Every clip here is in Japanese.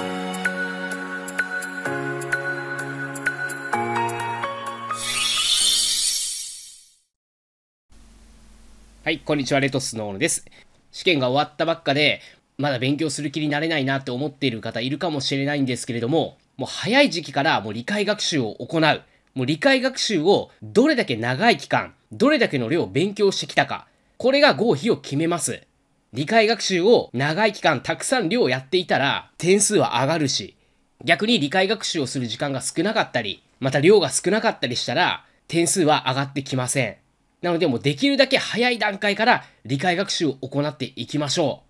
はい、こんにちは、レトスのーノです。試験が終わったばっかで、まだ勉強する気になれないなって思っている方いるかもしれないんですけれども、もう早い時期からもう理解学習を行う。もう理解学習をどれだけ長い期間、どれだけの量を勉強してきたか。これが合否を決めます。理解学習を長い期間たくさん量やっていたら点数は上がるし、逆に理解学習をする時間が少なかったり、また量が少なかったりしたら点数は上がってきません。なのでもうできるだけ早い段階から理解学習を行っていきましょ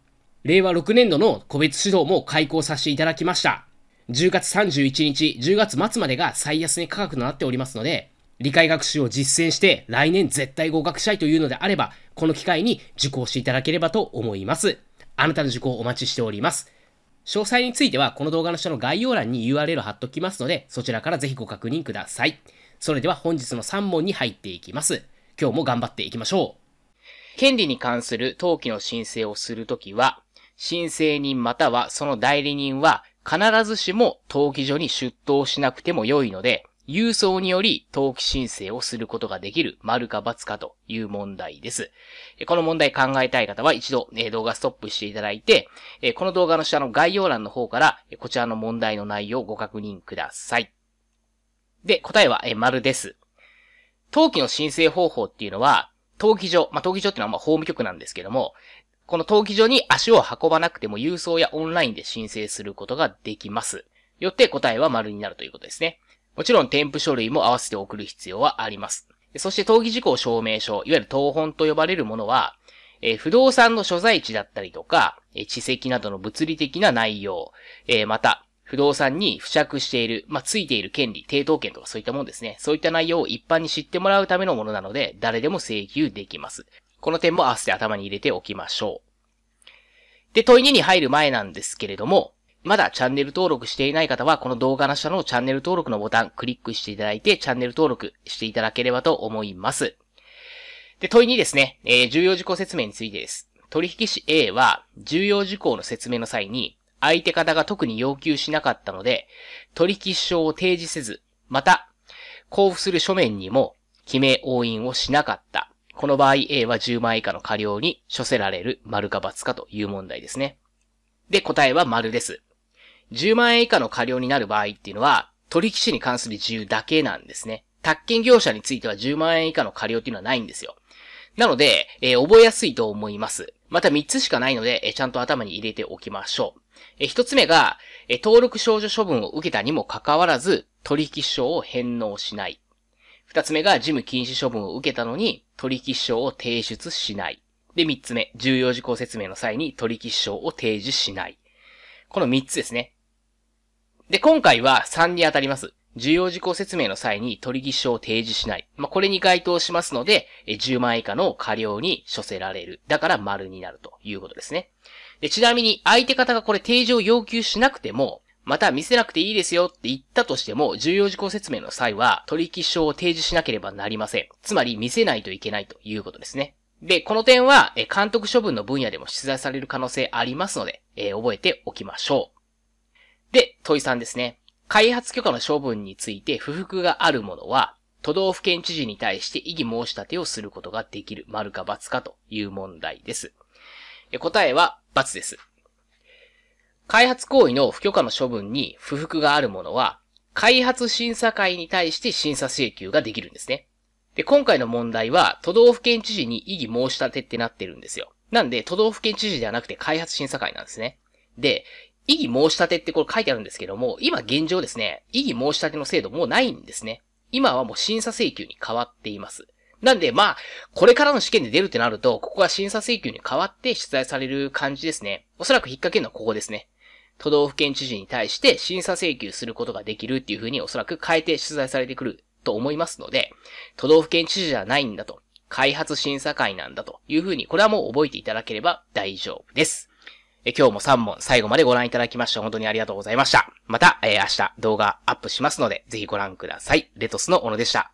う。令和6年度の個別指導も開講させていただきました。10月31日、10月末までが最安値価格となっておりますので、理解学習を実践して来年絶対合格したいというのであれば、この機会に受講していただければと思います。あなたの受講をお待ちしております。詳細についてはこの動画の下の概要欄に URL を貼っときますので、そちらからぜひご確認ください。それでは本日の3問に入っていきます。今日も頑張っていきましょう。権利に関する登記の申請をするときは、申請人またはその代理人は必ずしも登記所に出頭しなくても良いので、郵送により登記申請をすることができる丸か×かという問題です。この問題考えたい方は一度動画ストップしていただいて、この動画の下の概要欄の方からこちらの問題の内容をご確認ください。で、答えは丸です。登記の申請方法っていうのは、登記所、まあ、登記所っていうのはま法務局なんですけども、この登記所に足を運ばなくても郵送やオンラインで申請することができます。よって答えは丸になるということですね。もちろん添付書類も合わせて送る必要はあります。そして登記事項証明書、いわゆる当本と呼ばれるものは、えー、不動産の所在地だったりとか、えー、地籍などの物理的な内容、えー、また、不動産に付着している、まあ、ついている権利、抵当権とかそういったものですね。そういった内容を一般に知ってもらうためのものなので、誰でも請求できます。この点も合わせて頭に入れておきましょう。で、問い2に入る前なんですけれども、まだチャンネル登録していない方は、この動画の下のチャンネル登録のボタンクリックしていただいて、チャンネル登録していただければと思います。で、問いにですね、えー、重要事項説明についてです。取引士 A は、重要事項の説明の際に、相手方が特に要求しなかったので、取引証を提示せず、また、交付する書面にも、記名応印をしなかった。この場合 A は10万以下の過料に処せられる丸か×かという問題ですね。で、答えは丸です。10万円以下の過料になる場合っていうのは、取引士に関する自由だけなんですね。宅建業者については10万円以下の過料っていうのはないんですよ。なので、えー、覚えやすいと思います。また3つしかないので、えー、ちゃんと頭に入れておきましょう。えー、1つ目が、えー、登録少女処分を受けたにもかかわらず、取引証を返納しない。2つ目が、事務禁止処分を受けたのに、取引証を提出しない。で、3つ目、重要事項説明の際に取引証を提示しない。この3つですね。で、今回は3に当たります。重要事項説明の際に取引書を提示しない。まあ、これに該当しますので、10万円以下の過料に処せられる。だから丸になるということですね。で、ちなみに相手方がこれ提示を要求しなくても、また見せなくていいですよって言ったとしても、重要事項説明の際は取引書を提示しなければなりません。つまり見せないといけないということですね。で、この点は、監督処分の分野でも出題される可能性ありますので、えー、覚えておきましょう。で、問い3ですね。開発許可の処分について不服があるものは、都道府県知事に対して異議申し立てをすることができる、丸か×かという問題です。答えは×です。開発行為の不許可の処分に不服があるものは、開発審査会に対して審査請求ができるんですね。で、今回の問題は、都道府県知事に異議申し立てってなってるんですよ。なんで、都道府県知事ではなくて開発審査会なんですね。で、異議申し立てってこれ書いてあるんですけども、今現状ですね、異議申し立ての制度もうないんですね。今はもう審査請求に変わっています。なんで、まあ、これからの試験で出るってなると、ここが審査請求に変わって出題される感じですね。おそらく引っ掛けるのはここですね。都道府県知事に対して審査請求することができるっていうふうにおそらく変えて出題されてくると思いますので、都道府県知事じゃないんだと、開発審査会なんだというふうに、これはもう覚えていただければ大丈夫です。え今日も3問最後までご覧いただきまして本当にありがとうございました。また、えー、明日動画アップしますので、ぜひご覧ください。レトスの小野でした。